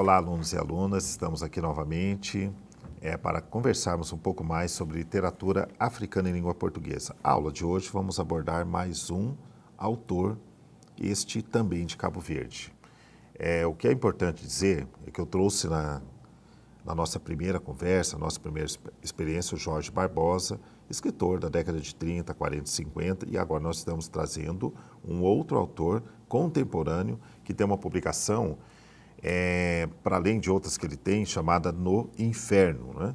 Olá, alunos e alunas, estamos aqui novamente é, para conversarmos um pouco mais sobre literatura africana em língua portuguesa. A aula de hoje vamos abordar mais um autor, este também de Cabo Verde. É, o que é importante dizer é que eu trouxe na, na nossa primeira conversa, nossa primeira experiência, o Jorge Barbosa, escritor da década de 30, 40 50, e agora nós estamos trazendo um outro autor contemporâneo que tem uma publicação é, para além de outras que ele tem, chamada No Inferno. Né?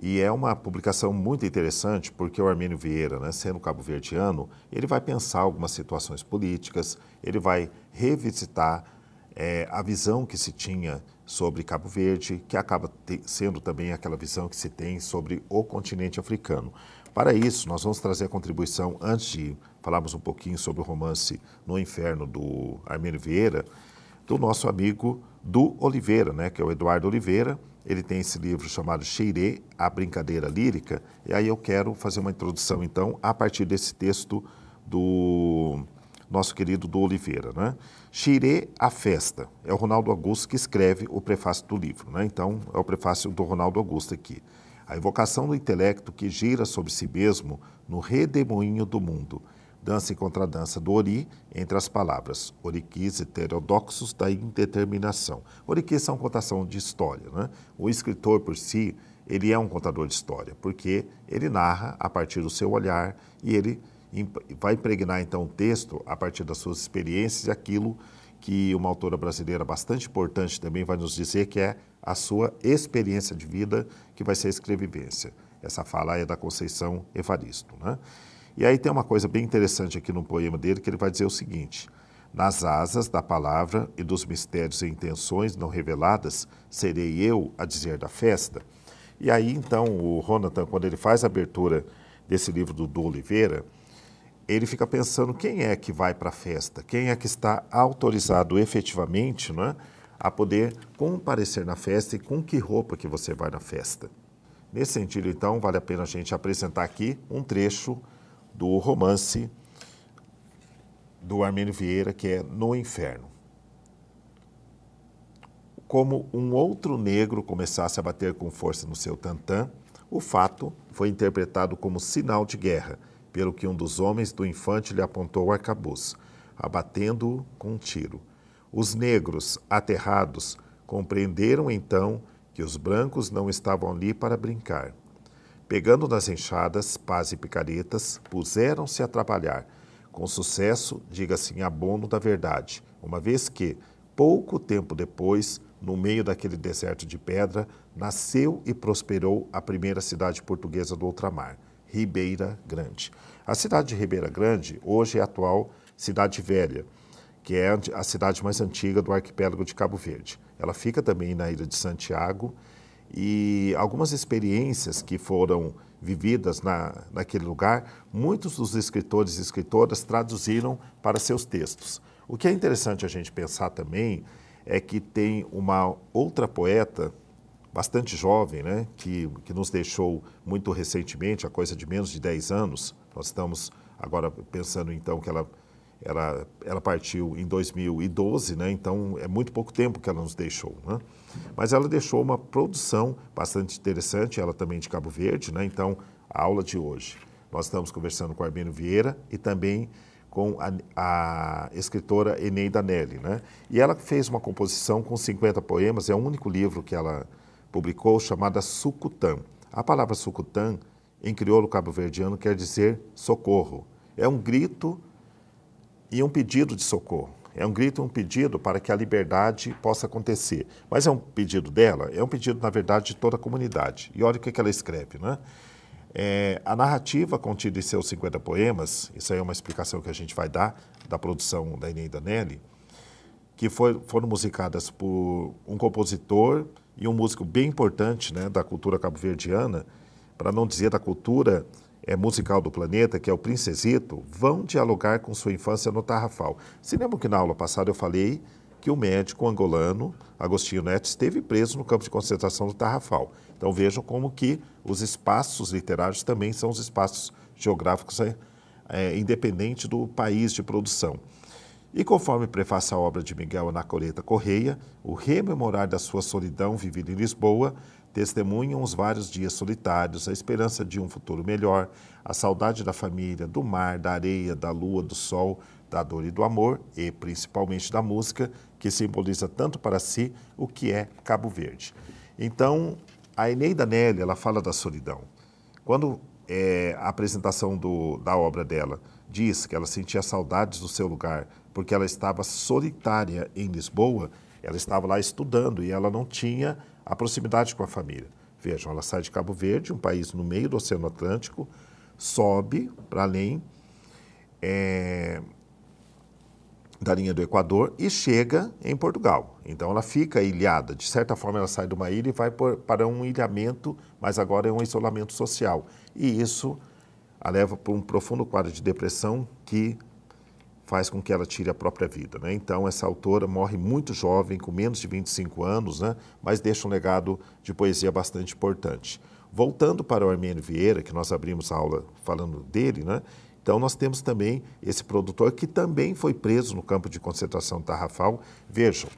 E é uma publicação muito interessante porque o Armênio Vieira, né, sendo cabo-verdiano, ele vai pensar algumas situações políticas, ele vai revisitar é, a visão que se tinha sobre Cabo Verde, que acaba sendo também aquela visão que se tem sobre o continente africano. Para isso, nós vamos trazer a contribuição, antes de falarmos um pouquinho sobre o romance No Inferno do Armênio Vieira, do nosso amigo do Oliveira, né, que é o Eduardo Oliveira. Ele tem esse livro chamado Cheirê, a brincadeira lírica, e aí eu quero fazer uma introdução então a partir desse texto do nosso querido do Oliveira, né? Xirê a Festa. É o Ronaldo Augusto que escreve o prefácio do livro, né? Então, é o prefácio do Ronaldo Augusto aqui. A evocação do intelecto que gira sobre si mesmo no redemoinho do mundo dança e contradança do ori entre as palavras oriquis heterodoxos da indeterminação. Oriquis são contação de história. Né? O escritor, por si, ele é um contador de história, porque ele narra a partir do seu olhar e ele vai impregnar, então, o texto a partir das suas experiências e aquilo que uma autora brasileira bastante importante também vai nos dizer, que é a sua experiência de vida, que vai ser a escrevivência. Essa fala é da Conceição Evaristo. Né? E aí tem uma coisa bem interessante aqui no poema dele, que ele vai dizer o seguinte: Nas asas da palavra e dos mistérios e intenções não reveladas, serei eu a dizer da festa. E aí então o Ronatan, quando ele faz a abertura desse livro do Du Oliveira, ele fica pensando quem é que vai para a festa, quem é que está autorizado efetivamente né, a poder comparecer na festa e com que roupa que você vai na festa. Nesse sentido, então, vale a pena a gente apresentar aqui um trecho do romance do Armênio Vieira, que é No Inferno. Como um outro negro começasse a bater com força no seu tantã, o fato foi interpretado como sinal de guerra, pelo que um dos homens do infante lhe apontou o arcabuz, abatendo-o com um tiro. Os negros, aterrados, compreenderam então que os brancos não estavam ali para brincar. Pegando nas enxadas, pás e picaretas, puseram-se a trabalhar. Com sucesso, diga-se em abono da verdade, uma vez que, pouco tempo depois, no meio daquele deserto de pedra, nasceu e prosperou a primeira cidade portuguesa do ultramar, Ribeira Grande. A cidade de Ribeira Grande hoje é a atual Cidade Velha, que é a cidade mais antiga do arquipélago de Cabo Verde. Ela fica também na ilha de Santiago e algumas experiências que foram vividas na, naquele lugar, muitos dos escritores e escritoras traduziram para seus textos. O que é interessante a gente pensar também é que tem uma outra poeta bastante jovem, né, que, que nos deixou muito recentemente, a coisa de menos de 10 anos. Nós estamos agora pensando então que ela ela, ela partiu em 2012, né? então é muito pouco tempo que ela nos deixou. Né? Mas ela deixou uma produção bastante interessante, ela também de Cabo Verde, né? então a aula de hoje. Nós estamos conversando com Armino Vieira e também com a, a, escritora Eneida Nelly. Né? E ela fez uma composição com 50 poemas, é o único livro que ela publicou, chamada Sucutã. A palavra Sucutã, em crioulo cabo-verdiano, quer dizer socorro. É um grito e um pedido de socorro. É um grito, um pedido para que a liberdade possa acontecer. Mas é um pedido dela, é um pedido, na verdade, de toda a comunidade. E olha o que ela escreve, né? É, a narrativa contida em seus 50 poemas, isso aí é uma explicação que a gente vai dar da produção da Inês Nelly, que foi, foram musicadas por um compositor e um músico bem importante né, da cultura cabo-verdiana, para não dizer da cultura é, musical do planeta, que é o Princesito, vão dialogar com sua infância no Tarrafal. Se lembra que na aula passada eu falei que o médico angolano Agostinho Neto esteve preso no campo de concentração do Tarrafal. Então vejam como que os espaços literários também são os espaços geográficos é, é, independente do país de produção. E conforme prefaça a obra de Miguel Anacoreta Correia, o rememorar da sua solidão vivida em Lisboa, testemunham os vários dias solitários, a esperança de um futuro melhor, a saudade da família, do mar, da areia, da lua, do sol, da dor e do amor, e principalmente da música, que simboliza tanto para si o que é Cabo Verde. Então, a Eneida Nelly, ela fala da solidão. Quando é, a apresentação do, da obra dela diz que ela sentia saudades do seu lugar, porque ela estava solitária em Lisboa, ela estava lá estudando e ela não tinha a proximidade com a família. Vejam, ela sai de Cabo Verde, um país no meio do Oceano Atlântico, sobe para além é, da linha do Equador e chega em Portugal. Então ela fica ilhada. De certa forma, ela sai de uma ilha e vai por, para um ilhamento, mas agora é um isolamento social. E isso a leva para um profundo quadro de depressão que faz com que ela tire a própria vida. Né? Então, essa autora morre muito jovem, com menos de 25 anos, né? mas deixa um legado de poesia bastante importante. Voltando para o Armênio Vieira, que nós abrimos a aula falando dele, né? então nós temos também esse produtor que também foi preso no campo de concentração Tarrafal. Vejam,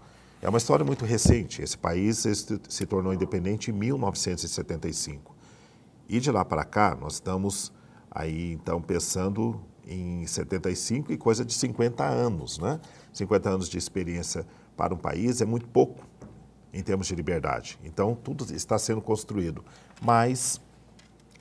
é uma história muito recente. Esse país se tornou independente em 1975. E de lá para cá, nós estamos aí, então, pensando em 75 e coisa de 50 anos, né? 50 anos de experiência para um país é muito pouco em termos de liberdade. Então, tudo está sendo construído. Mas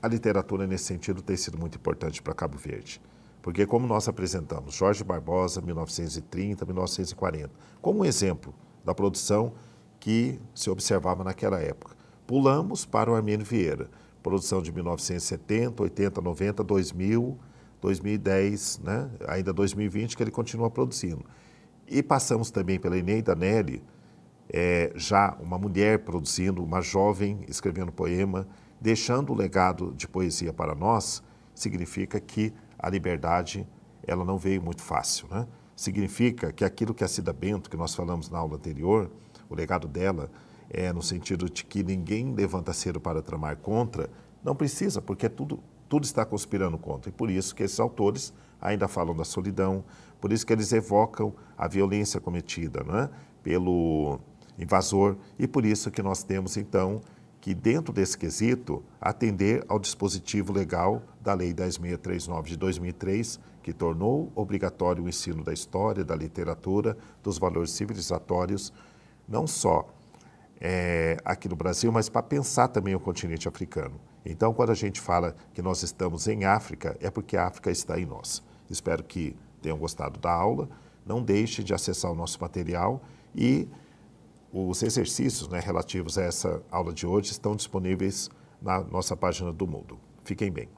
a literatura, nesse sentido, tem sido muito importante para Cabo Verde. Porque, como nós apresentamos Jorge Barbosa, 1930, 1940, como um exemplo da produção que se observava naquela época. Pulamos para o Armênio Vieira, produção de 1970, 80, 90, 2000, 2010, né? ainda 2020, que ele continua produzindo. E passamos também pela Eneida Nelly, é, já uma mulher produzindo, uma jovem escrevendo poema, deixando o legado de poesia para nós, significa que a liberdade ela não veio muito fácil. Né? Significa que aquilo que a Cida Bento, que nós falamos na aula anterior, o legado dela é no sentido de que ninguém levanta cedo para tramar contra, não precisa, porque é tudo tudo está conspirando contra. E por isso que esses autores ainda falam da solidão, por isso que eles evocam a violência cometida né, pelo invasor. E por isso que nós temos, então, que, dentro desse quesito, atender ao dispositivo legal da Lei 10.639 de 2003, que tornou obrigatório o ensino da história, da literatura, dos valores civilizatórios, não só é, aqui no Brasil, mas para pensar também o continente africano. Então, quando a gente fala que nós estamos em África, é porque a África está em nós. Espero que tenham gostado da aula. Não deixe de acessar o nosso material e os exercícios né, relativos a essa aula de hoje estão disponíveis na nossa página do Mundo. Fiquem bem.